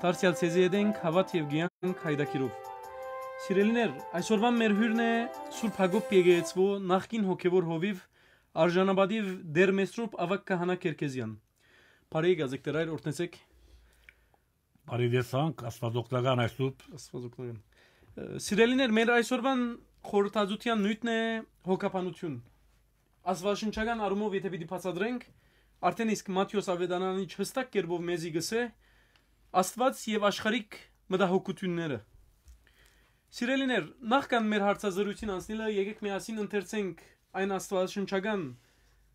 Դարսյալ ցեզի եդենք հավատ եւ գյանք հայդակիրով։ Սիրելիներ, այսօրվա մեր հյուրն է Սուրբ Հակոբ Եկեղեցու նախկին հոգևոր հովիվ արժանապատիվ Դերմեստրուպ Ավակ Քահանա Կերկեզյան։ Բարի գազեկտերայր օրտնեցեք։ Բարի դեսանք աստվածօգնական այսուտ աստվածօգնական։ Սիրելիներ, մեր այսօրվան խորհրդածության նույնն է հոգապանություն։ Աստվածաշնչական առումով եթե պիտի բացադրենք, արդեն իսկ Մատթեոս Ավետանանի չհստակ կերպով մեզի գսե Աստված եւ աշխարհիկ մտահոգությունները։ Սիրելիներ, նախքան մեր հարցազրույցին անցնելը, եկեք միասին ընթերցենք այն աստվածաշնչական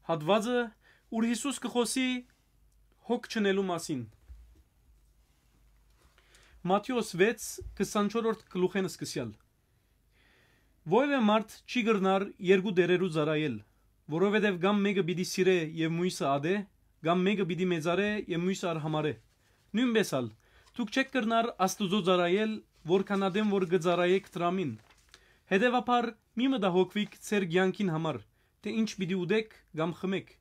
հատվածը, ուր Հիսուս կխոսի հոգ չնելու մասին։ Մատթեոս 6:24-րդ գլուխեն սկսյալ։ Ովևէ մարդ չի գրնար երկու դերերու զարայել, որովհետև գամ մեկը պիտի սիրե եւ մյուսը ադե, գամ մեկը պիտի մեծարե եւ մյուսը արհամարե։ Նույնպես ալ դուք չեք կրնար աստուծո ծարայել, որքանադեմ որ գծարայեք տրամին։ Հետևաբար մի մտահոգվիք ծեր ցանկին համար, թե ինչ պիտի ուդեք կամ խմեք։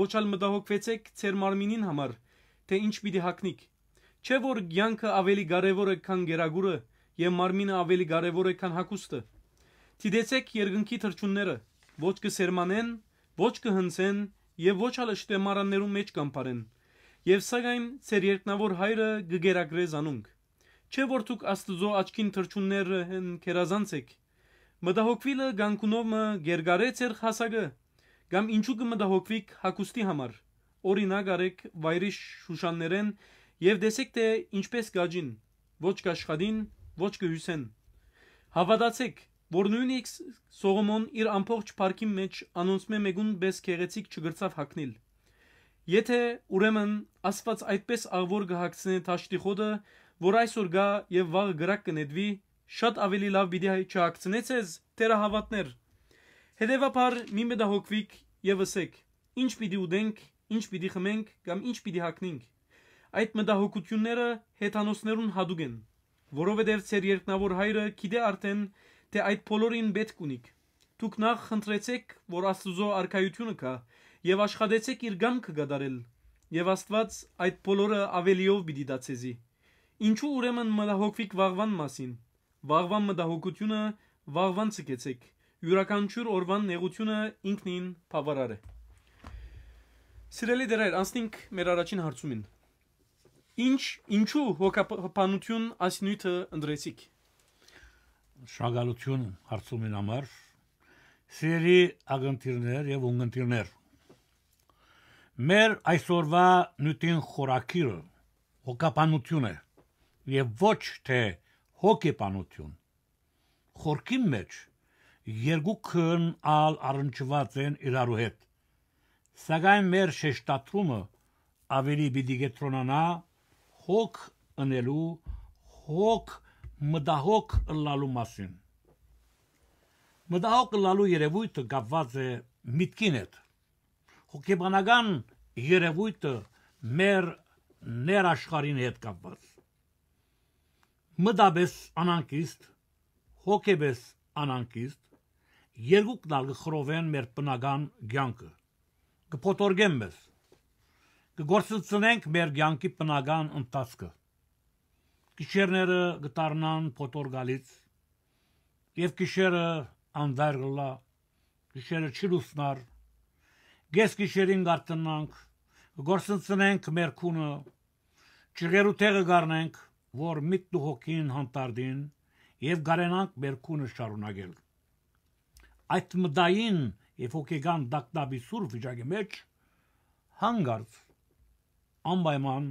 Ոչ ալ մտահոգվեցեք ծեր մարմինին համար, թե ինչ պիտի հագնիք։ Չէ որ ցանկը ավելի կարևոր է քան գերագուրը եւ մարմինը ավելի կարևոր է քան հագուստը։ Տիդեցեք երկնքի թրջունները, ոչ կսերմանեն, ոչ կհնցեն եւ ոչ ալ շտեմարաններում մեջ կամբարեն եւ սակայն ծեր երկնավոր հայրը գգերագրե զանունք։ Չէ որ դուք աստծո աչքին թրջուններ են քերազանց եք։ Մտահոգվիլը գանկունովը գերգարեց էր հասակը։ Կամ ինչու կմտահոգվիք հակոստի համար։ Օրինակ արեք վայրի շուշաններեն եւ դեսեք թե ինչպես գաջին ոչ կաշխադին ոչ կհյուսեն։ Հավատացեք, որ նույնիսկ Սողոմոն իր ամբողջ парքի մեջ անոնցմե մեգուն բես քեղեցիկ չգրծավ հակնել։ Եթե ուրեմն Աստված այդպես ավոր կհակցնի ճաշտի խոդը, որ այսօր գա եւ վաղ գրակ կնեդվի, շատ ավելի լավ բիդի չհակցնեցես տերահավատներ։ Հետևաբար մի մտահոգվիկ եւ ասեք. ինչ պիտի ուտենք, ինչ պիտի խմենք կամ ինչ պիտի հագնենք։ Այդ մտահոգությունները հետանոսներուն հadoop են, որովհետեւ ծեր երկնավոր հայրը գիտե արդեն, թե այդ բոլորին պետք ունիք։ Դուք նախ խնդրեցեք, որ Աստուծո արքայությունը կա, եւ աշխատեցեք իր գամքը գդարել եւ Աստված այդ բոլորը ավելիով պիտի դա ցեզի։ Ինչու ուրեմն մտահոգվիք վաղվան մասին։ Վաղվան մտահոգությունը վաղվան ցկեցեք։ Յուրաքանչյուր օրվան նեղությունը ինքնին բավարար է։ Սիրելի դերեր, անցնենք մեր առաջին հարցումին։ Ինչ ինչու հոգապանություն ասնույթը ընդրեցիք։ Շնորհակալություն հարցումին համար։ Սիրելի ագնտիրներ եւ ունգնտիրներ մեր այսօրվա նյութին խորակիրը հոգապանություն է եւ ոչ թե հոգեբանություն խորքի մեջ երկուքն ալ առնչված են իրարու հետ սակայն մեր շեշտադրումը ավելի պիտի գետրոնանա հոգ ընելու հոգ մտահոգ լալու մասին մտահոգ լալու երևույթը գավված է միտքին հետ հոգեբանական երևույթը մեր ներաշխարին հետ կապված։ Մդաբես անանկիստ, հոգեբես անանկիստ, երկուքն ալ գխրովեն մեր բնական ցանկը։ Կփոթորգեմ մեզ։ Կգործցնենք մեր ցանկի բնական ընթացքը։ Գիշերները գտարնան փոթորգալից եւ գիշերը անդարգլա գիշերը չլուսնար Գես գիշերին գարտնանք, գործընծնենք մեր քունը, ճղերու տեղը գառնենք, որ միտն ու հոգին հանդարտին եւ գարենանք մեր քունը շարունակել։ Այդ մդային եւ հոգեգան դակտաբի սուր վիճակի մեջ հանգարց անպայման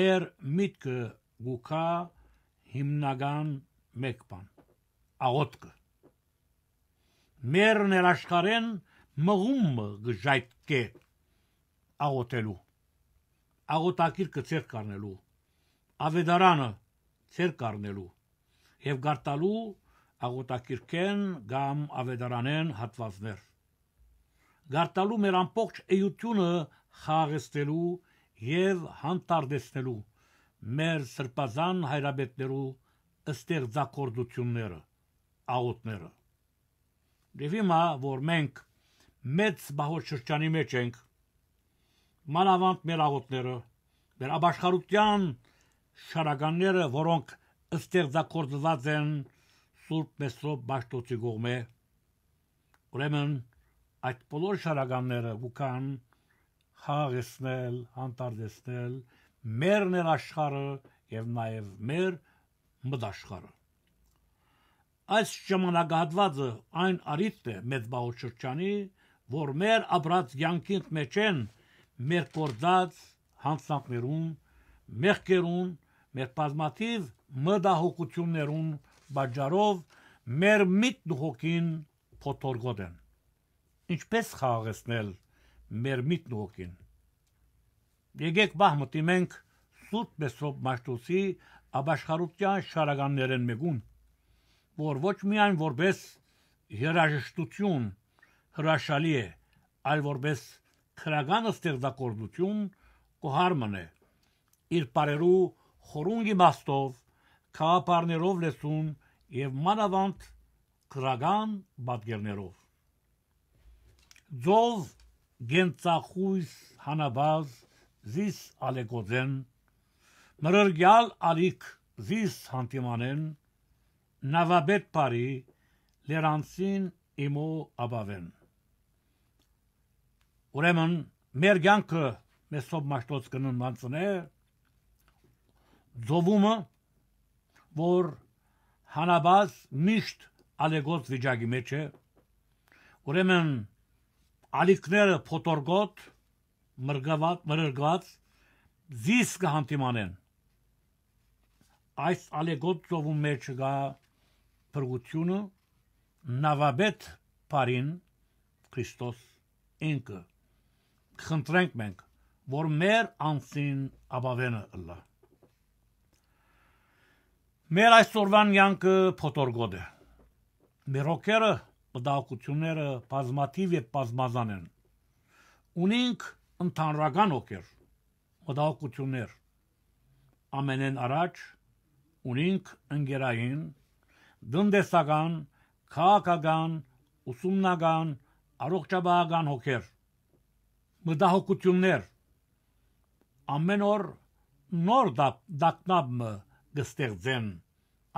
մեր միտքը գուկա հիմնական մեկ բան աղոտքը մեր ներաշխարեն մղումը գժայտկե աղոտելու աղոտակիրկը ցեր կառնելու ավեդարանը ցեր կառնելու եւ գարտալու աղոտակիրկեն կամ ավեդարանեն հատվածներ գարտալու մեր ամբողջ էությունը խաղստելու եւ հանդարտեսնելու մեր սրբազան հայրաբետներու ստեղծակորդությունները աղոտները Եվ հիմա, որ մենք մեծ բահոց շրջանի մեջ ենք։ Մանավանդ մեր աղոտները, մեր ապաշխարության շարականները, որոնք ստեղծագործված են Սուրբ Մեսրոպ Բաշտոցի գողմե։ Ուրեմն այդ բոլոր շարականները ուքան հաղեսնել, հանդարտեսնել մերն էր աշխարը եւ նաեւ մեր մտաշխարը։ Այս ժամանակահատվածը այն արիթն է մեծ բաղոց շրջանի որ մեր ապրած յանքինդ մեջ են մեր կորդած հանցանքներուն, մեղքերուն, մեր պազմաթիվ մտահոգություններուն բաժարով մեր միտն ու հոգին փոթորգոտ են։ Ինչպես խաղացնել մեր միտն ու հոգին։ Եկեք բահմտի մենք սուտ մեսով մաշտուսի աբաշխարության շարականներեն մեգուն, որ ոչ միայն որպես երաժշտություն հրաշալի է, այլ որպես քրագան ստեղծագործություն կհարմն է։ Իր բարերու խորունգի մաստով, քաղաքարներով լեսուն եւ մանավանդ քրագան բادرներով։ Ձով գենցախույս հանաբազ զիս ալեգոձեն մրրգյալ ալիք զիս հանդիմանեն նավաբետ բարի լերանցին իմո աբավեն Ուրեմն մեր ցանկը մեր սոբ մաշտոց կնն մանցն է ծովումը որ հանաբաց միշտ ալեգոց վիճակի մեջ է ուրեմն ալիքները փոթորգոտ մրգավատ մրգված զիս կհանդիմանեն այս ալեգոց ծովում մեջ գա փրկությունը նավաբետ Փարին Քրիստոս ինքը խնդրենք մենք, որ մեր անձին աբավենը լա։ Մեր այսօրվան յանքը փոթորգոդ է։ Մեր հոգերը մտահոգությունները բազմաթիվ եւ բազմազան են։ Ունենք ընդհանրական հոգեր, մտահոգություններ։ Ամենեն առաջ ունենք ընկերային, դնդեսական, քաղաքական, ուսումնական, առողջապահական հոգեր մտահոգություններ ամեն օր նոր դակնաբը կստեղծեն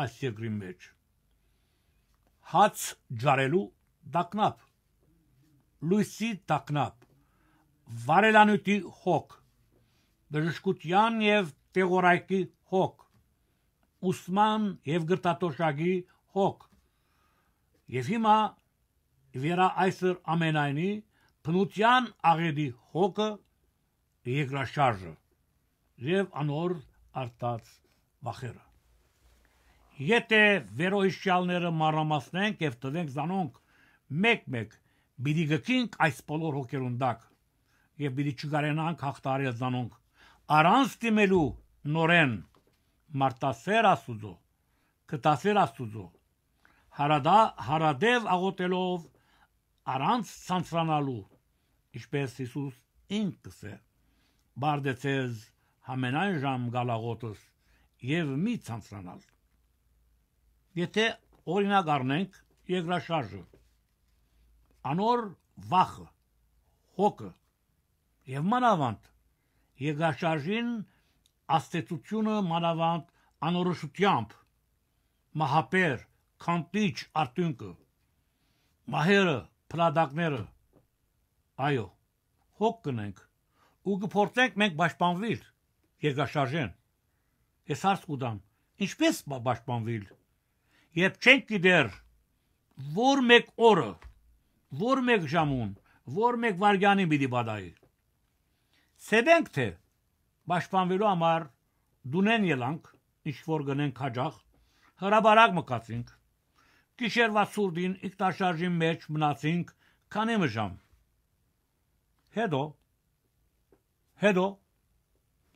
այս երկրի մեջ հաց ջարելու դակնապ լույսի դակնապ վարելանյութի հոգ բժշկության եւ տեղորայքի հոգ ուսման եւ գրտատոշակի հոգ եւ հիմա վերա այսր ամենայնի Փնության աղերի հոգը երկրաշարժը եւ անոր արտած վախերը։ Եթե վերոհիշյալները մարամասնենք եւ տվենք զանոնք մեկ-մեկ բիդի գքինք այս բոլոր հոգերուն դակ եւ բիդի չգարենանք հաղթարել զանոնք առանց դիմելու նորեն մարտասեր աստուծո կտասեր աստուծո հարադա հարադև աղոտելով առանց ցանցրանալու Ինչպես Հիսուս ինքս է։ Բարդեցես համենայն ժամ գալաղոտս եւ մի ցանցանալ։ Եթե օրինակ առնենք երկրաշարժը, անոր վախը, հոգը եւ մանավանդ երկրաշարժին աստեցությունը մանավանդ անորոշությամբ մահապեր քանտիչ արտունքը մահերը, փլադակները Այո, հոգ կնենք ու կփորձենք մենք պաշտպանվել երկաշարժեն։ Ես հարց կուտամ. ինչպես պաշտպանվել։ Երբ չենք գիտեր որ մեկ օրը, որ մեկ ժամուն, որ մեկ վարգյանի պիտի բադայի։ Սեբենք թե պաշտպանվելու համար դունեն ելանք, ինչ որ գնենք հաջախ, հրաբարակ մկացինք։ Գիշերվա սուրդին իգտաշարժի մեջ մնացինք քանի ժամ Հետո հետո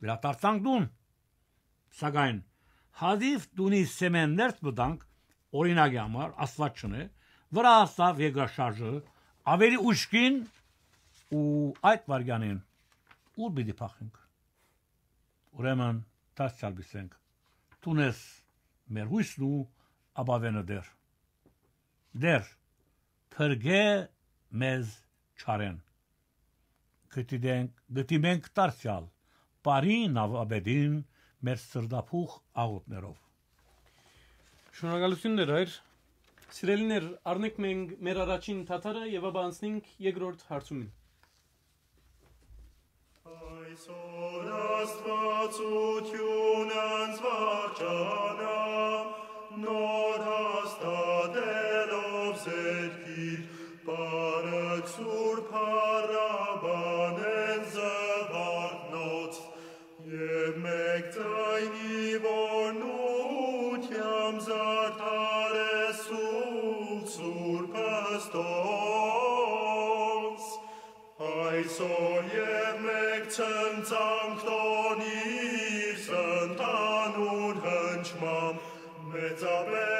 դրատարտանք դուն։ Սակայն հազիվ դունի սեմեն ներս մտանք օրինակի համար աստված չնե վրա հաստավ երկրաշարժը ավելի ուշքին ու այդ վարգանին ուր պիտի փախենք։ Ուրեմն տասյալ բիսենք։ Տունես մեր հույսն ու աբավենը դեր։ Դեր թրգե մեզ չարեն գտիդենք գտիմենք դարձյալ բարի նավաբեդին մեր սրդափուխ աղոթներով շնորհակալություններ հայր սիրելիներ առնենք մենք մեր առաջին թաթարը եւ ապա անցնենք երկրորդ հարցումին այսօր աստվածություն անց վարչանա նոր հաստատելով զերքիր բարակ սուրբ այսօր եւ մեկ ցնցանք տոնի սնտանուն հնչմամ մեծապես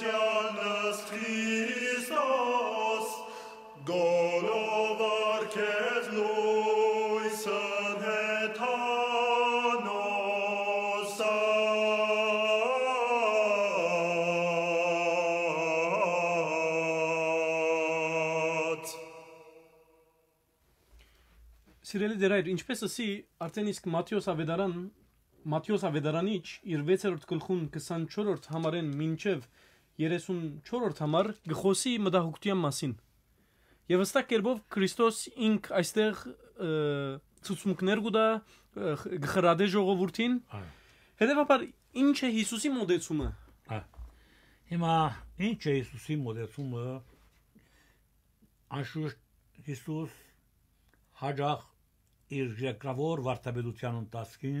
Հրատյանս Քրիստոս, գոլով արկեզ նույսն հետանոսած։ Սիրելի դերայր, ինչպես ասի, արդեն իսկ Մատյոս ավետարան Մատյոս ավետարանիչ իր 6-րդ գլխուն 24-րդ համարեն մինչև 24 34-րդ համար գխոսի մտահոգության մասին։ Եվ ըստակ կերպով Քրիստոս ինք այստեղ ցուցմունքներ գուտա գխրադե ժողովրդին։ Հետևաբար ինչ է Հիսուսի մոդեցումը։ Հիմա ինչ է Հիսուսի մոդեցումը։ Անշուշտ Հիսուս հաջախ իր ժեկրավոր վարտաբեդության ընթացքին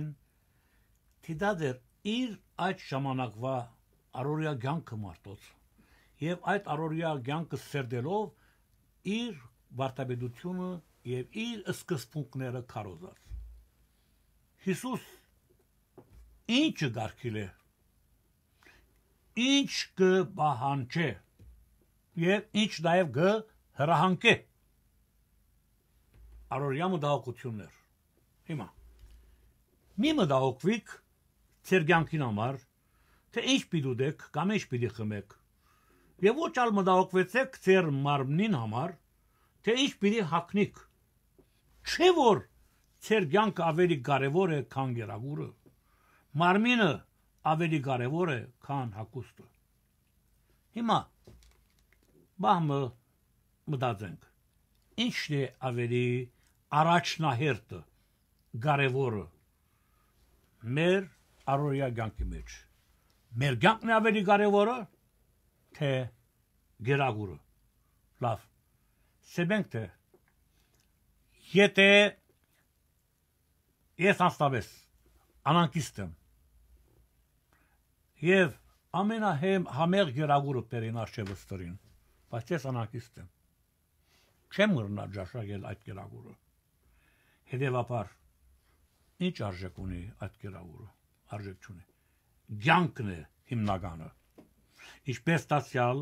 թիդադեր իր այդ ժամանակվա առօրյա ցանկը մարդոց եւ այդ առօրյա ցանկը սերդելով իր վարտաբեդությունը եւ իր սկզբունքները քարոզած Հիսուս ինչը գարկիլ է ինչ կբահանջե եւ ինչ նաեւ գ հրահանգե առօրյա մտահոգություններ հիմա մի մտահոգվիք ծերյանքին համար թե ինչ պիտի ուտեք կամ ինչ պիտի խմեք։ Եվ ոչ ալ մտահոգվեցեք ձեր մարմնին համար, թե ինչ պիտի հագնիք։ Չէ որ ձեր ցանկը ավելի կարևոր է, քան գերագուրը։ Մարմինը ավելի կարևոր է, քան հագուստը։ Հիմա բամը մտածենք։ Ինչն է ավելի առաջնահերթը, կարևորը մեր առօրյա ցանկի մեջ մեր կյանքն է ավելի կարևորը, թե գերագուրը։ Լավ։ Սեմենք թե եթե ես հաստավես անանկիստ եմ եւ ամենահեմ համեղ գերագուրը բերին արշևս տրին, բայց ես անանկիստ եմ։ Չեմ մռնա ճաշակել այդ գերագուրը։ Հետևաբար ինչ արժեք ունի այդ գերագուրը։ Արժեք չունի ջանքն է հիմնականը։ Ինչպես տասյալ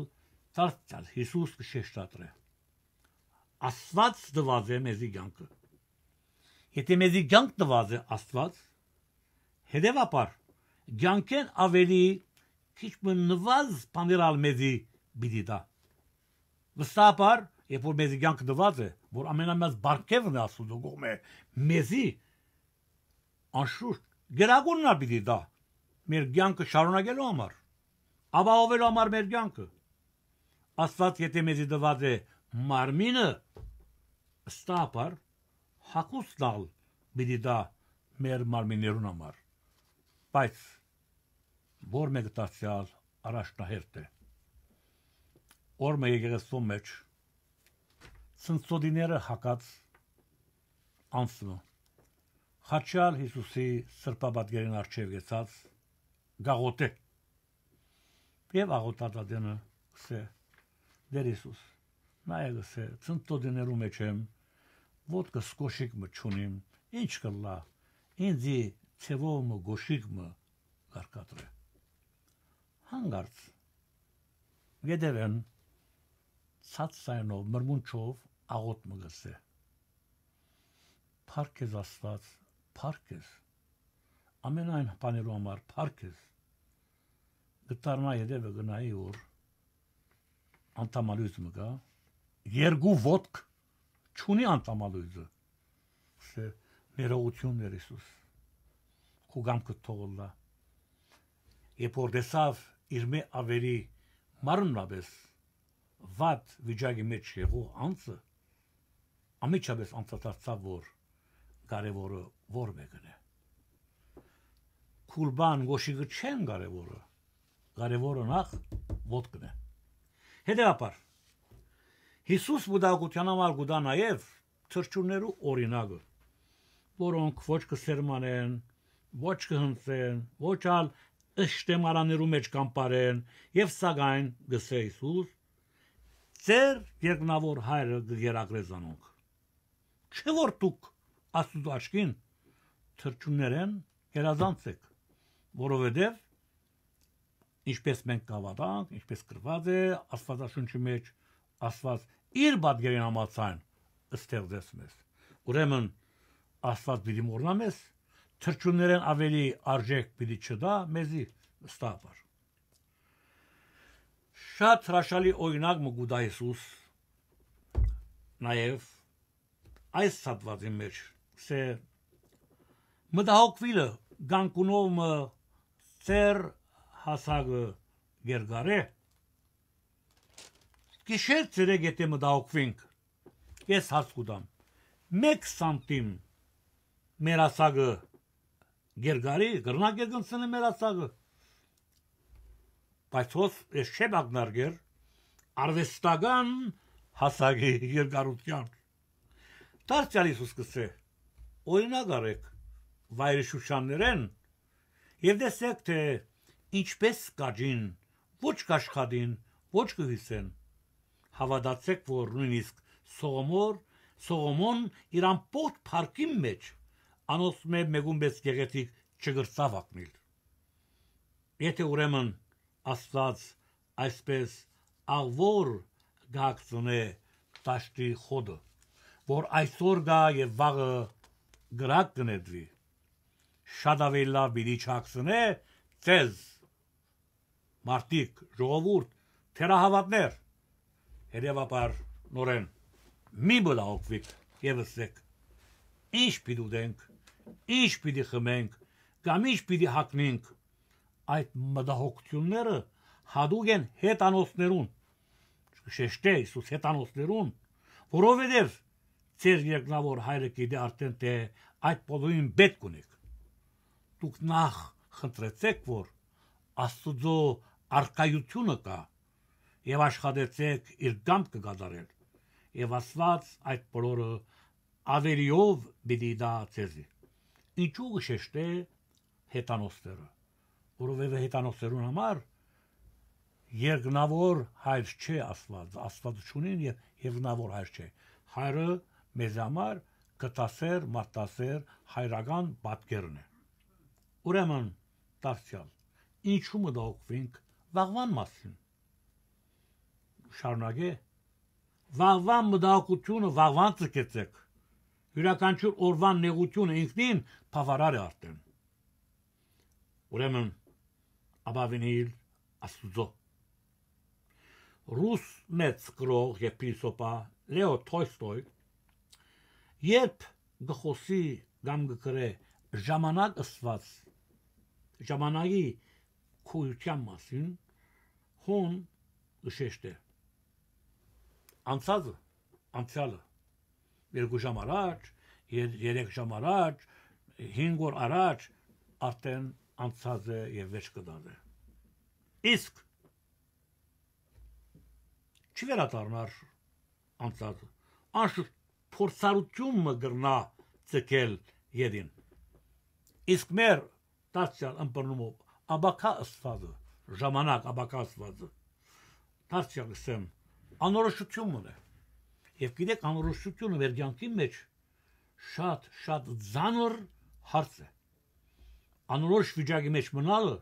տասյալ Հիսուս կշեշտատրե։ Աստված դված է մեզի ջանքը։ Եթե մեզի ջանք դված է Աստված, հետևաբար ջանքեն ավելի քիչ մնված բաներալ մեզի բիդի դա։ Վստահաբար, երբ որ մեզի ջանք դված է, որ ամենամեծ բարգևն է ասում գողմե մեզի անշուշտ գրագուննա բիդի դա մեր ցանկը շարունակելու համար, ապահովելու համար մեր ցանկը։ Աստված եթե մեզ դված է մարմինը, ստապար հակուստալ բիդի դա մեր մարմիներուն համար։ Բայց որ մեկ տասյալ առաջնահերթ է։ Օրը եկեղեցու մեջ սնծոդիները հակած անցնում։ Խաչալ Հիսուսի սրբապատկերին արչև գեցած գաղոտե։ Եվ աղոտատադենը սե դեր Հիսուս նայել սե ծնտոդիներու մեջ եմ ոդկը սկոշիկ մը չունիմ ինչ կլա ինձի ցևով մը գոշիկ մը կարկատրե հանգարց գեդերեն ցածայնով մրմունչով աղոտ մը գսե Փարքեզ աստված, փարքեզ ամենայն բաներու համար փարքես գտարնա երևը գնայի որ անտամալույզ մգա երկու ոդկ չունի անտամալույզը սե ներողություններ Հիսուս խուգամ կթողոլա երբ որ դեսավ իր մե ավելի մարմնաբես վատ վիճակի մեջ եղող անձը ամիջապես անցած որ կարևորը ո՞րն է գնա Կուրբան գոշիկը չեն կարևորը։ Կարևորը նախ ոդկն է։ Հետևաբար Հիսուս Բուդագության համար գուտա նաև թրջուններու օրինակը, որոնք ոչ կսերմանեն, ոչ կհնցեն, ոչ ալ ըշտեմարաներու մեջ կամպարեն եւ սակայն գսե Հիսուս ծեր երկնավոր հայրը գերակրեզանոնք չէ որ դուք աստուծո աչքին թրջուններեն երազանցեք որովհետև ինչպես մենք կավատանք, ինչպես գրված է Աստվածաշունչի մեջ, Աստված իր բادرին համացան ստեղծեց մեզ։ Ուրեմն Աստված պիտի մորնա մեզ, թրջուններեն ավելի արժեք պիտի չդա մեզի ստապար։ Շատ հրաշալի օրինակ մը գուտա Հիսուս նաև այս հատվածի մեջ, սե մտահոգվիլը գանկունով մը ծեր հասագը գերգարե գիշեր ծերը գետե մտավքվինք ես հաց կուտամ 1 սանտիմ մեր ասագը գերգարի գրնագերգնցնի մեր ասագը բայց հոս ես չեմ ագնարգեր արվեստական հասագի գերգարության դարձյալիս ու սկսե օրինակ արեք վայրի շուշաններեն Եվ դեսեք թե ինչպես կաջին, ոչ կաշխատին, ոչ կհիսեն։ Հավատացեք, որ նույնիսկ Սողոմոր, Սողոմոն իր ամբողջ парքի մեջ անոսում է մեգումբես գեղեցիկ չգրծավ ակնել։ Եթե ուրեմն Աստված այսպես աղվոր գակցունե տաշտի խոդը, որ այսօր գա եւ վաղը գրակ կնեդվի շատ ավելի լավ բիդի չակսնե ցեզ մարտիկ ժողովուրդ թերահավատներ երևաբար նորեն մի բլաուկվիք եւս եկ ինչ պիտի ուտենք ինչ պիտի խմենք կամ ինչ պիտի հագնենք այդ մտահոգությունները հադուկ են հետանոսներուն շեշտե Հիսուս հետանոսներուն որովհետև ծեր երկնավոր հայրը գիտի արդեն թե այդ բոլորին պետք ունեք դուք նախ խնդրեցեք, որ Աստուծո արկայությունը կա եւ աշխատեցեք իր դամ կգադարել։ Եվ Աստված այդ բոլորը ավելիով բիդի դա ցեզի։ Ինչու գշեշտե հետանոստերը, որովհետև հետանոստերուն համար երկնավոր հայր չէ Աստված, Աստվածությունին եւ երկնավոր հայր չէ։ Հայրը մեզ համար կտասեր, մարտասեր հայրական պատկերն է։ Ուրեմն, դարձյալ, ինչու մտահոգվենք վաղվան մասին։ Շարունակե վաղվան մտահոգությունը վաղվան ցկեցեք։ Յուրաքանչյուր օրվան նեղությունը ինքնին բավարար է արդեն։ Ուրեմն, ապավինել աստուծո ռուս մեծ գրող եւ փիլիսոփա Լեո Թոլստոյ երբ գխոսի կամ գկրե ժամանակ ըստված ժամանակի քույրության մասին հոն նշեշտ է։ Անցածը, անցյալը երկու ժամ առաջ, երեք ժամ առաջ, 5 օր առաջ արդեն անցած է եւ վերջ կդառնա։ Իսկ չվերադառնար անցած անշուշտ փորձառություն մը գրնա ցկել յետին իսկ մեր դարձյալ ըմբռնումով աբակա ըստվածը ժամանակ աբակա ըստվածը դարձյալ ասեմ անորոշություն ունի եւ գիտեք անորոշությունը մեր յանքի մեջ շատ շատ ծանր հարց է անորոշ վիճակի մեջ մնալը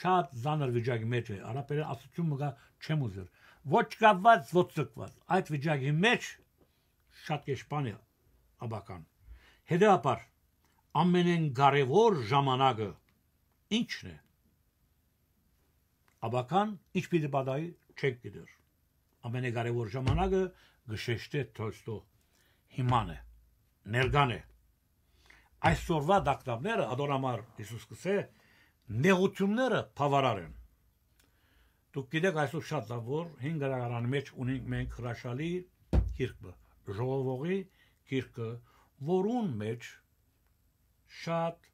շատ ծանր վիճակի մեջ է արաբերեն ասություն մը չեմ ուզեր ոչ կապված ոչ ցկված այդ վիճակի մեջ շատ կեշպան է աբական հետապար ամենեգարևոր ժամանակը ի՞նչն է։ Աբական ինչ պիտի պատահի չեք գիտեր։ Ամենեգարևոր ժամանակը գշեշտե Թոլստո հիման է, ներգան է։ Այսօրվա դակտավները Ադորամար Հիսուս կսե նեղությունները բավարար են։ Դուք գիտեք այսօր շատ լավ որ 5 գրարանի մեջ ունենք մենք հրաշալի քիրքը, ժողովողի քիրքը, որուն մեջ շատ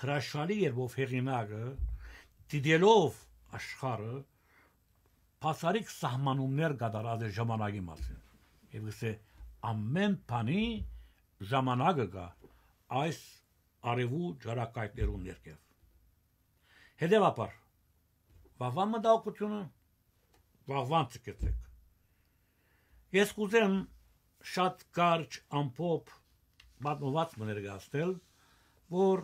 հրաշալի երբով հեղինակը դիդելով աշխարը փասարիկ սահմանումներ կատարած է ժամանակի մասին եւ գսե ամեն բանի ժամանակը կա այս արևու ջարակայտերուն ներքև հետեւաբար վավան մտահոգությունը վավան ցկեցեք ես կուզեմ շատ կարճ ամփոփ բանոված մներգաստել որ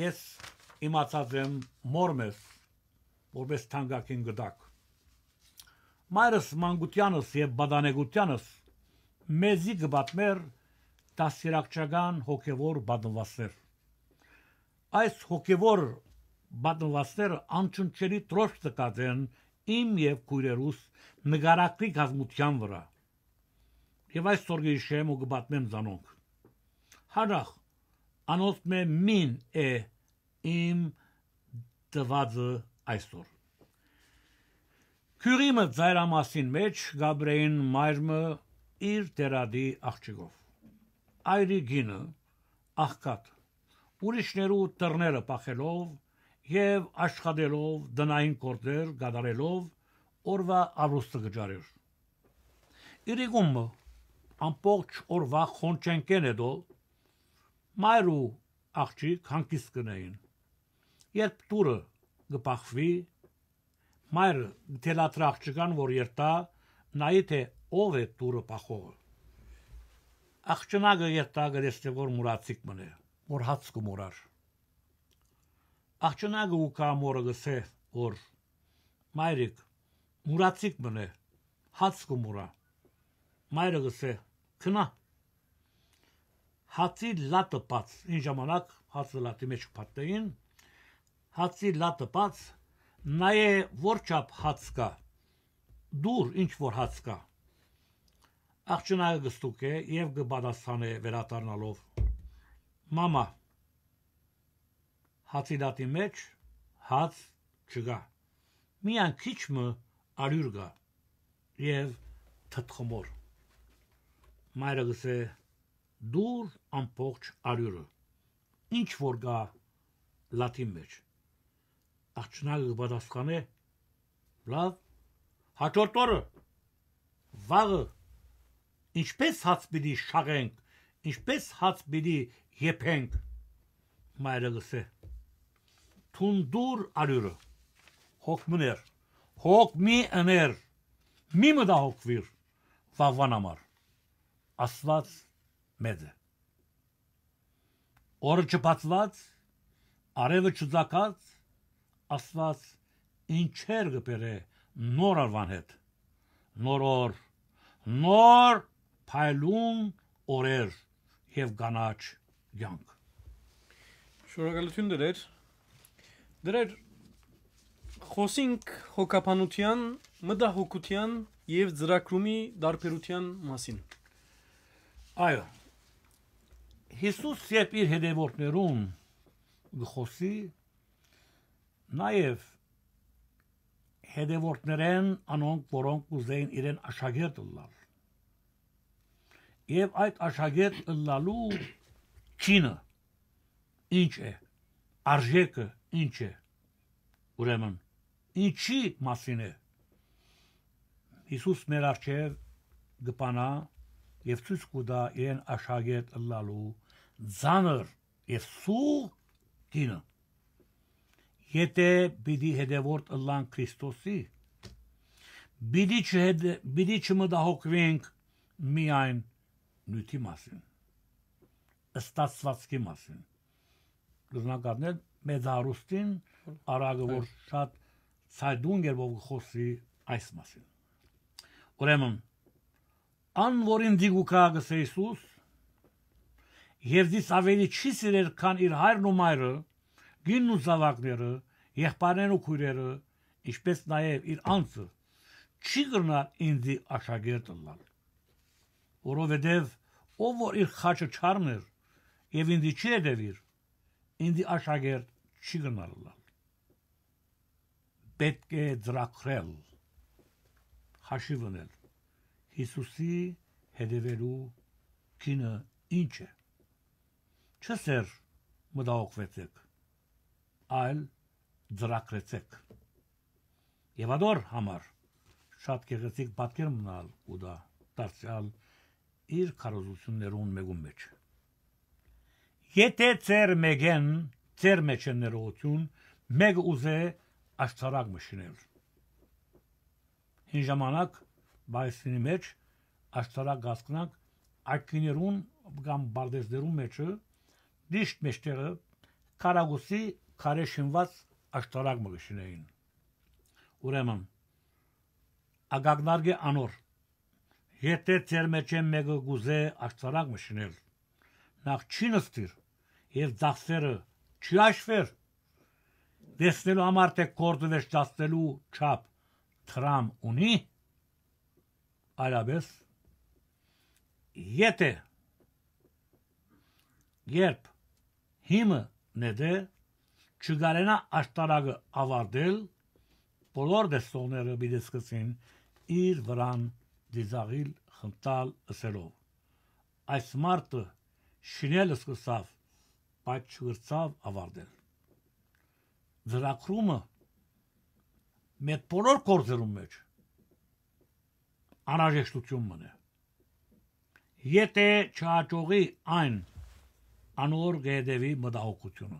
ես իմացած եմ մորմես որպես թանկագին գդակ մայրս մանգությանս եւ բադանեգությանս մեզի գբատմեր դասերակցական հոգեվոր բադնվասներ այս հոգեվոր բադնվասները անչունչերի տրոշ տկածեն իմ եւ քույրերուս նգարակրի գազմության վրա եւ այս ծորգի շեմ ու գբատմեմ զանոնք հարախ անոթ մե մին է իմ դվածը այսօր Քյուրիմը ծայրամասին մեջ Գաբրեին Մայրմը իր դերադի աղջիկով։ Այրի գինը աղքատ ուրիշներու տռները փախելով եւ աշխատելով դնային կորտեր գադարելով օրվա արուստը գճարեր։ Իրիգումը ամբողջ օրվա խոնչենքեն է դո Մայրու աղջիկ հանգիստ կնային։ Երբ դուրը գպախվի, մայրը դելատրի աղջկան, որ երտա, նայի թե ով է դուրը բախողը։ Աղջնակը երտա գրեստե որ մուրացիկ մնե, որ հաց կմուրար։ Աղջնակը ու կամորը գսե, որ մայրիկ մուրացիկ մնե, հաց կմուրա։ Մայրը գսե, քնա հացի լատը բաց այն ժամանակ հացը լատի մեջ պատտեին հացի լատը բաց նայե որչապ հաց կա դուր ինչ որ հաց կա աղջնայը գստուկ է եւ գբադաստան է վերադառնալով մամա հացի լատի մեջ հաց չկա միան քիչմը արյուր կա եւ թթխմոր մայրը գսե դուր ամբողջ արյուրը ինչ որ գա լատին մեջ աղջնալը պատասխանե լավ հաջորդ օրը վաղը ինչպես հաց պիտի շաղենք ինչպես հաց պիտի եփենք մայրը գսե թուն դուր արյուրը հոգմներ հոգմի ըներ մի մտա հոգվիր վավանամար աստված մեծը։ Օրը չբացված, արևը չձակած, աստված ինչեր գբերե նոր արվան հետ։ Նոր օր, նոր փայլուն օրեր եւ գանաչ յանք։ Շնորհակալություն դրեր։ Դրեր խոսինք հոգապանության, մտահոգության եւ ծրագրումի դարբերության մասին։ Այո, Հիսուս երբ իր հետևորդներուն գխոսի նաև հետևորդներեն անոնք որոնք ուզեին իրեն աշակերտ լալ եւ այդ աշակերտ լալու քինը ինչ է արժեքը ինչ է ուրեմն ինչի մասին է Հիսուս մեր արչեւ գտանա եւ ցույց կտա իրեն աշակերտ լալու ցաներ եւ սուղ կինը եթե բիդի հետևորդ ըլլան քրիստոսի բիդի չհեդ բիդի չմտահոգվենք միայն նյութի մասին ստացվածքի մասին լուսնակարներ մեծարուստին արագը որ շատ ցայդուն երբով խոսի այս մասին ուրեմն ան որին դիգուկա գսե Հիսուս Եվդից ավելի չի սիրել, քան իր հայրն ու մայրը, գինն ու զավակները, եղբայրներն ու քույրերը, ինչպես նաև իր անձը։ Չի գրնալ ինձի աշակերտ լալ։ Որովհետև ով որ իր խաչը չառներ եւ ինձի չի դեվիր, ինձի աշակերտ չի գրնալ լալ։ Պետք է ծրակրել, հաշիվ ունել։ Հիսուսի հետևելու քինը ինչ է չսեր մտահոգվեցեք, այլ ծրակրեցեք։ Եվ ադոր համար շատ կեղեցիկ պատկեր մնալ ու դա դարձյալ իր քարոզություններուն մեգում մեջ։ Եթե ծեր մեգեն, ծեր մեջ է ներողություն, մեկ ուզե աշտարակ մշինել։ Հին ժամանակ բայսինի մեջ աշտարակ գասկնակ ակիներուն կամ բարդեսներուն մեջը մեջ դիշտ մեջտեղը կարագուսի քարե շինված աշտարակ մը գշնեին։ Ուրեմն ագագնարգի անոր Եթե ծեր մեջ եմ մեկը գուզե աշտարակ մը շնել։ Նախ չի նստիր եւ ծախսերը չի աշվեր։ Դեսնելու համար թե կորդովես ճաստելու չափ թրամ ունի։ Այլապես եթե երբ Հիմը նեդե չգարենա աշտարակը ավարտել բոլոր դեսողները մի դեսկսին իր վրան դիզաղիլ խնդալ ըսելով այս մարտը շինելը սկսավ բայց չգրծավ ավարտել ծրակրումը մետ բոլոր կորձերում մեջ անհրաժեշտություն մնա եթե չհաջողի այն անոր գեդեվի մտահոգությունը։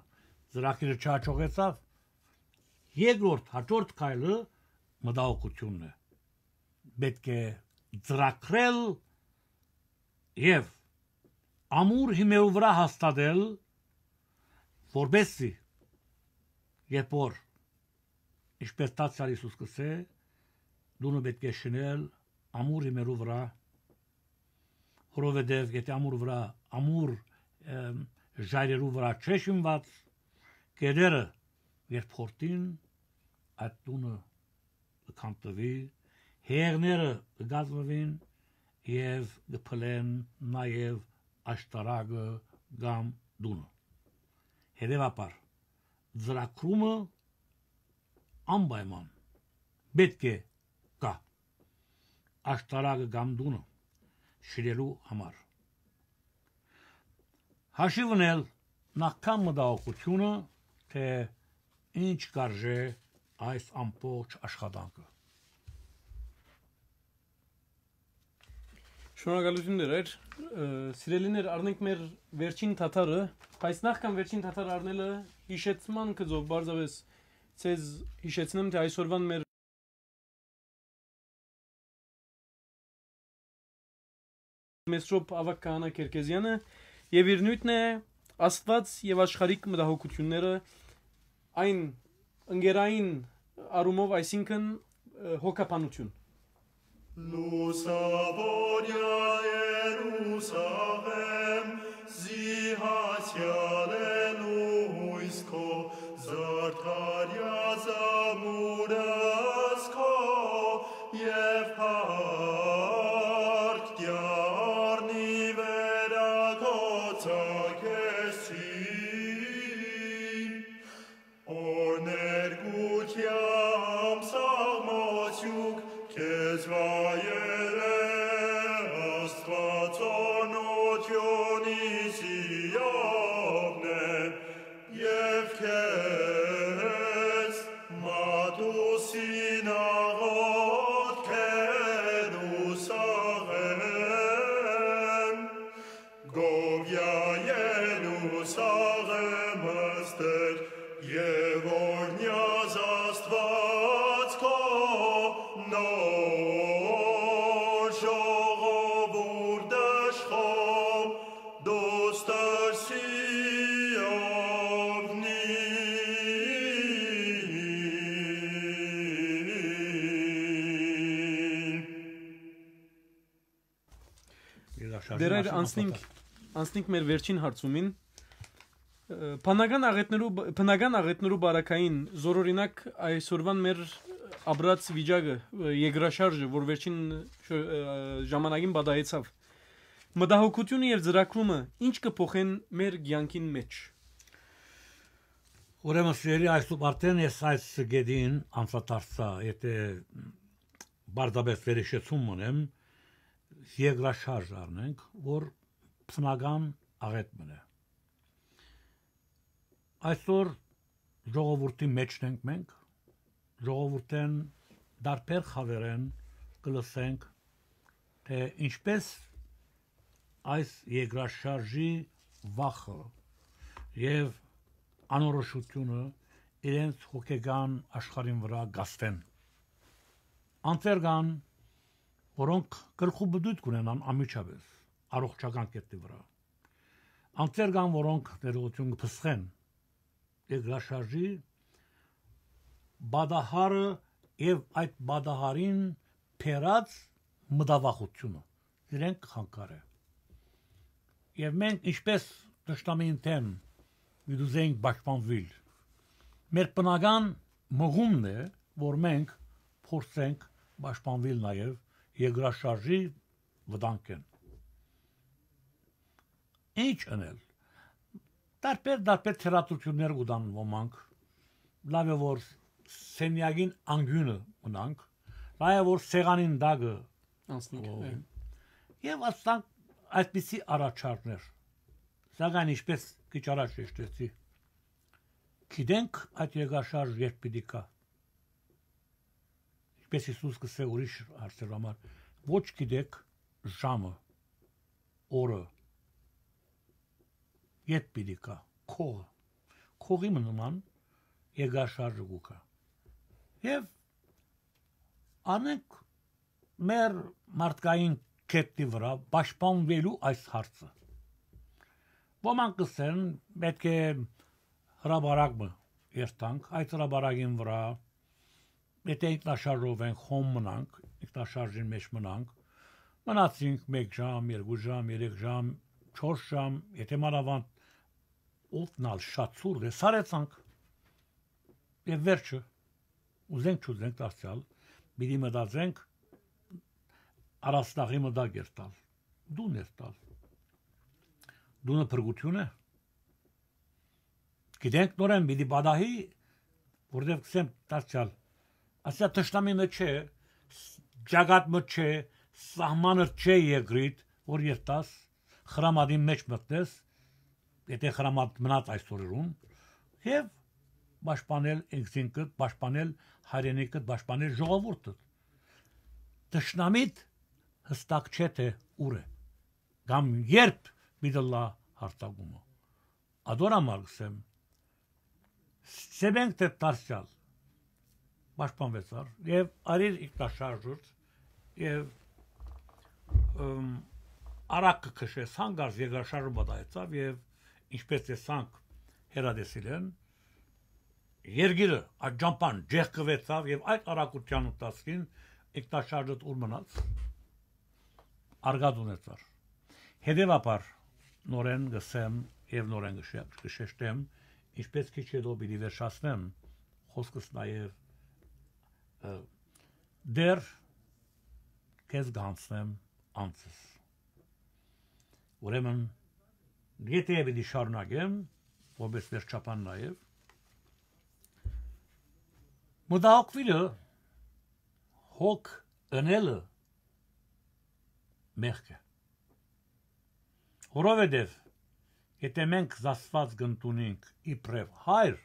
Զրակիրը չաչողեցավ։ Երկրորդ հաջորդ քայլը մտահոգությունն է։ Պետք է ծրակրել եւ ամուր հիմեու վրա հաստատել որբեսի երբ որ ինչպես տացար Հիսուս կսե դունը պետք է շնել ամուր հիմերու վրա որովհետև եթե ամուր վրա ամուր ժայռերու վրա չեշմված գերերը երբ խորտին այդ տունը կանտվի հերները գազվին եւ գփլեն նաեւ աշտարագը գամ դունը հետեւաբար ծրակրումը անպայման պետք է կա աշտարագը գամ դունը շիրելու համար Հաշիվ ունել նախքան մտահոգությունը, թե ինչ կարժե այս ամբողջ աշխատանքը։ Շնորհակալություններ այդ սիրելիներ առնենք մեր վերջին թաթարը, բայց նախքան վերջին թաթար առնելը հիշեցման կձով բարձավես ցեզ հիշեցնեմ թե այսօրվան մեր Մեսրոպ Ավականը Կերկեզյանը եւ իր նույնն է Աստված եւ աշխարհիկ մտահոգությունները այն ընկերային առումով, այսինքն հոգապանություն։ Լուսավորյա Երուսաղեմ, զիհացյալեն ու հույսքո, զարդարյա զամուրասքո, և պա հա- անցնենք անցնենք մեր վերջին հարցումին։ Փանական աղետներու փնական աղետներու բարակային զորօրինակ այսօրվան մեր աբրած վիճակը եգրաշարժը, որ վերջին ժամանակին բադայեցավ։ Մտահոգությունը եւ ծրակումը ինչ կփոխեն մեր ցանկին մեջ։ Ուրեմն սիրելի այսօր արդեն ես այս գեդին անցատարսա, եթե բարդաբես վերիշեցում ունեմ, եգրաշարժ առնենք, որ բնական աղետմն է։ Այսօր ժողովրդի մեջն ենք մենք, ժողովուրդեն դարբեր խավերեն կլսենք, թե ինչպես այս երկրաշարժի վախը եւ անորոշությունը իրենց հոգեգան աշխարհին վրա գաստեն։ Անցերգան, որոնք գլխու բդույթ կունենան ամիջապես առողջական կերպի վրա։ Անձեր կան, որոնք ներողություն կփսխեն երկրաշարժի բադահարը եւ այդ բադահարին փերած մտավախությունը իրենք խանգարը։ Եվ մենք ինչպես դժտամին թեմ դուզենք պաշտպանվել։ Մեր բնական մղումն է, որ մենք փորձենք պաշտպանվել նաև երկրաշարժի վտանգեն։ Ինչ անել։ Տարբեր տարբեր թերապևտություններ ուտան ոմանք։ Լավ է որ սենյակին անգյունը ունանք։ Լավ է որ սեղանին դագը անցնենք։ հա։ Եվ աստան այդպիսի առաջարկներ։ Սակայն ինչպես քիչ առաջ շեշտեցի։ Գիտենք այդ երկաշարժ երբ պիտի կա։ Ինչպես Հիսուս կսե ուրիշ հարցեր համար ոչ գիտեք ժամը օրը Ետ պիտի կա քողը։ Քողի նման եգաշարժու կա։ Եվ անենք մեր մարդկային կետի վրա պաշտպանվելու այս հարցը։ Ոմանք կսեն, պետք է հրաբարակը երթանք այդ հրաբարակին վրա եթե ինքնաշարժով են խոմ մնանք, ինքնաշարժին մեջ մնանք, մնացինք 1 ժամ, 2 ժամ, 3 ժամ, 4 ժամ, եթե մանավանդ ովնալ շատ ցուրտ է սարեցանք եւ վերջը ուզենք չուզենք դարձյալ մի մտածենք առաստաղի մտակ էր տալ դուն էր տալ դունը փրկություն է գիտենք նորեն մի բադահի որտեղ կսեմ դարձյալ ասա տշտամի մեջ չէ ճագատ մեջ չէ սահմանը չէ եգրիտ որ երտաս խրամադի մեջ մտնես եթե հրամատ մնաց այս օրերուն եւ պաշտպանել ինքնինքը, պաշտպանել հայրենիքը, պաշտպանել ժողովուրդը։ Տշնամիտ հստակ չէ թե ուր է կամ երբ միդլա հարտագումը ադորա մարգսեմ սեբենք թե տարսյալ պաշտպանվեցար եւ արիր իկտաշարժուց եւ արակ կշես հանգարս երկրաշարժը բադայեցավ եւ ինչպես տեսանք հերադեսիլեն երգիրը աջամփան ջեղկվեցավ եւ այդ արակության ուտասքին եկտաշարժը ուր մնաց արգադ ունեցար հետեւաբար նորեն գսեմ եւ նորեն գշեշտեմ ինչպես քիչ հետո բիդի վերջացնեմ խոսքս նաեւ դեր քեզ գանցնեմ անցս ուրեմն Եթե ավելի շարունակեմ, որպես վերջապան նաև մտահոգվելը հոգ ընելը մեղքը որովհետև եթե մենք զասված գտնունենք իբրև հայր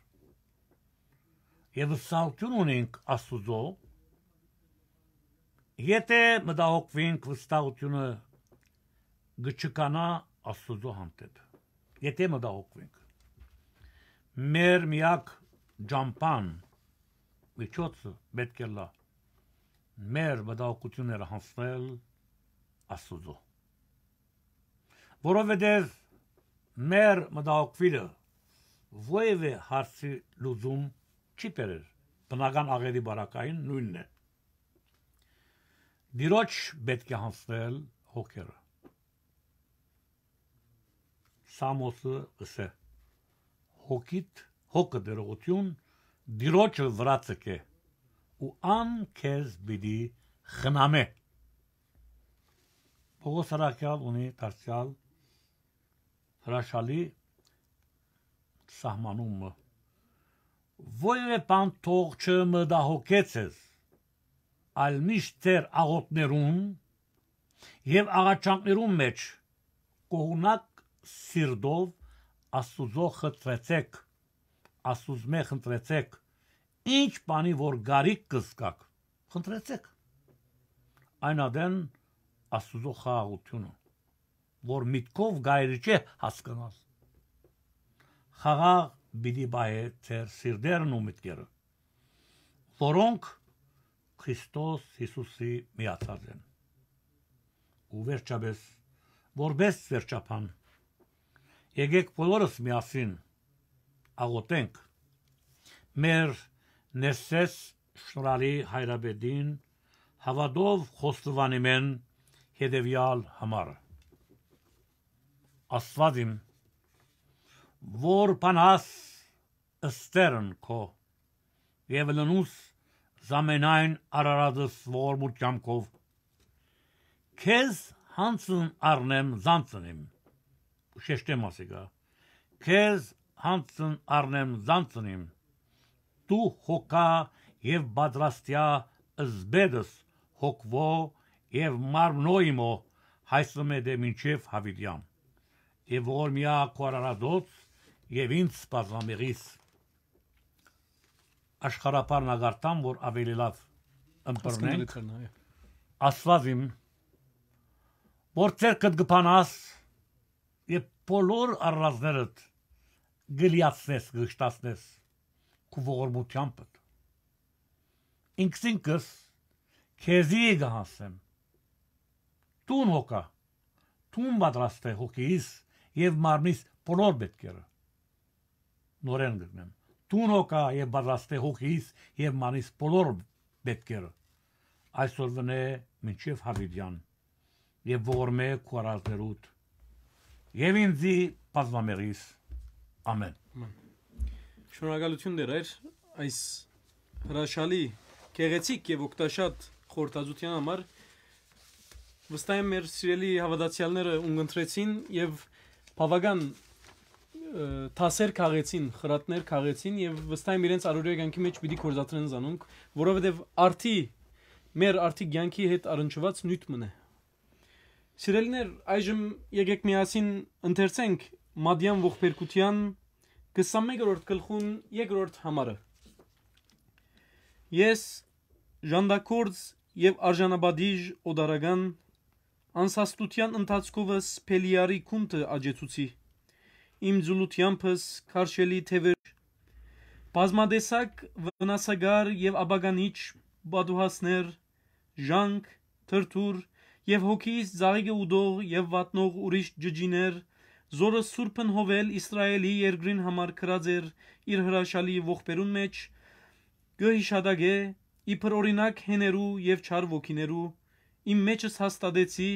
եւ սալտուն ունենք աստուծո եթե մտահոգվենք վստահությունը գճկանա աստուծո հանդեպ Եթե մտահոգվենք մեր միակ ջամփան միջոցը պետք է լա մեր մտահոգությունները հանձնել Աստծո որովհետև մեր մտահոգվելը ովևէ հարցի լուծում չի բերեր բնական աղերի բարակային նույնն է դիրոջ պետք է հանձնել հոգերը Սամոսը ըսե։ Հոգիտ հոգը դերողություն դիրոջը վրացեք է ու ան քեզ բիդի խնամե։ Պողոս Արաքյալ ունի դարձյալ հրաշալի սահմանումը։ Ոյե բան թող չմդահոգեցես, այլ միշտ ծեր աղոտներուն եւ աղաչանքներուն մեջ կողնակ սիրտով Աստուծո խտրեցեք, Աստուծմե խտրեցեք, ինչ բանի որ գարիկ կզգաք, խտրեցեք։ Այն ադեն Աստուծո խաղաղությունը, որ միտքով գայր չէ հասկանալ։ Խաղաղ բիդի բայե ծեր սիրտերն ու մտքերը, որոնք Քրիստոս Հիսուսի միացած են։ Ու վերջապես, որբես վերջապան Եկեք բոլորս միասին աղոտենք մեր ներսես շնորհալի հայրաբեդին հավատով խոստովանի մեն հետևյալ համարը աստված իմ որ բանաս ըստերն քո եւ լնուս զամենայն արարածս որ մուտ ճամկով քեզ հանցն արնեմ զանցնեմ շեշտեմ ասիկա։ Քեզ հանցն առնեմ զանցնիմ։ Դու հոգա եւ բադրաստյա զբեդս հոգվո եւ մարմնոիմո հայսում է դե մինչև հավիդյան։ Եվ որ միա կորարադոց եւ ինձ սպազամերիս։ Աշխարհապարն ագարտամ, որ ավելի լավ ըմբռնենք։ Աստված իմ որ ձեր կդգփանաս բոլոր առանձներդ գլիացնես գշտացնես քու ողորմությամբ ինքսինքս քեզի գահասեմ տուն հոկա տուն պատրաստ է հոգիս եւ մարմիս բոլոր բետկերը նորեն գտնեմ տուն հոկա եւ պատրաստ է հոգիս եւ մարմիս բոլոր բետկերը այսօր վնե մինչև հավիդյան եւ ողորմե քու առանձներուդ եւ ինձի բազմամերիս ամեն շնորհակալություն դերեր այս հրաշալի գեղեցիկ եւ օգտաշատ խորհրդածության համար վստահ եմ մեր սիրելի հավատացյալները ունգընտրեցին եւ բավական տասեր քաղեցին, խրատներ քաղեցին եւ վստահ եմ իրենց արորիա ցանկի մեջ պիտի կորզատրեն զանոնք, որովհետեւ արդի մեր արդի ցանկի հետ առնչված նույթ մնա։ Սիրելիներ, այժմ եկեք միասին ընթերցենք Մադյան ողբերգության 21-րդ գլխուն 2-րդ համարը։ Ես Ժանդակորձ եւ Արժանաբադիժ օդարական անսաստության ընթացքովս Փելիարի քումտը աջեցուցի։ Իմ զուլությանս քարշելի թևեր բազմադեսակ վնասագար եւ աբագանիչ բադուհասներ, ժանկ, թրթուր, եւ հոգիս զարիգը ուդող եւ վատնող ուրիշ ջջիներ զորը սուրբն հովել իսրայելի երկրին համար քրած էր իր հրաշալի ողբերուն մեջ գհիշադագե իբր օրինակ հեներու եւ չար ոգիներու իմ մեջս հաստատեցի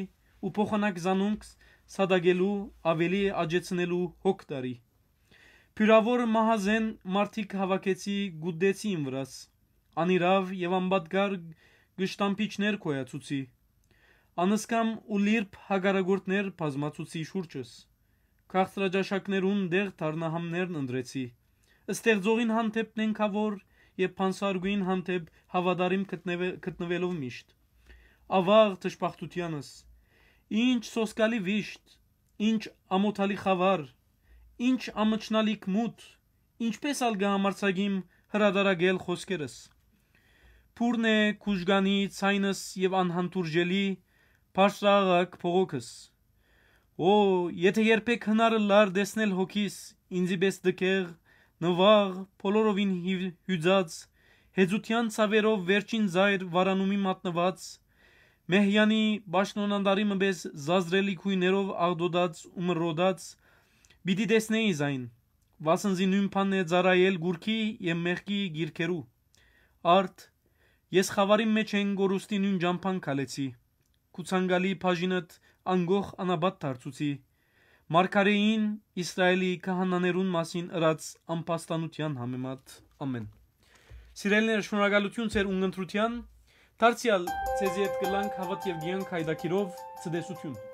ու փոխանակ զանունքս սադագելու ավելի աջեցնելու հոգ տարի Փյուրավոր մահազեն մարտիկ հավաքեցի գուդեցի իմ վրաս անիրավ եւ անբադգար գշտամպիչներ կոյացուցի անսկամ ու լիրբ հագարագորդներ բազմացուցի շուրջս։ Քաղցրաջաշակներուն դեղ դառնահամներն ընտրեցի։ Ստեղծողին հանդեպ նենքավոր եւ փանսարգուին հանդեպ հավադարիմ գտնվելով միշտ։ Ավաղ դժբախտությանս։ Ինչ սոսկալի վիշտ, ինչ ամոթալի խավար, ինչ ամճնալիք մութ, ինչպես ալ գամարցագիմ հրադարագել խոսքերս։ Փուրն է քուժգանի ցայնս եւ անհանդուրժելի Փաշրաղակ փողոքս։ Օ, եթե երբեք հնարը լար դեսնել հոգիս, ինձի պես դկեղ, նվաղ, փոլորովին հյուծած, հեզության ցավերով վերջին զայր վարանումի մատնված, Մեհյանի Բաշնոնանդարի մբես զազրելի քույներով աղդոդած ու մռոդած, պիտի տեսնեի զայն։ Վասնզի նույնքան է ծարայել գուրքի եւ մեղքի գիրքերու։ Արդ ես խավարի մեջ են գորուստի նույն ջամփան քալեցի կուցանգալի բաժինըդ անգող անաբատ դարձուցի մարգարեին իսրայելի քահանաներուն մասին ըրած անպաստանության համեմատ ամեն սիրելիներ շնորհակալություն ձեր ունգընտրության դարձյալ ցեզի հետ կլանք հավատ եւ գիանք հայդակիրով ցդեսություն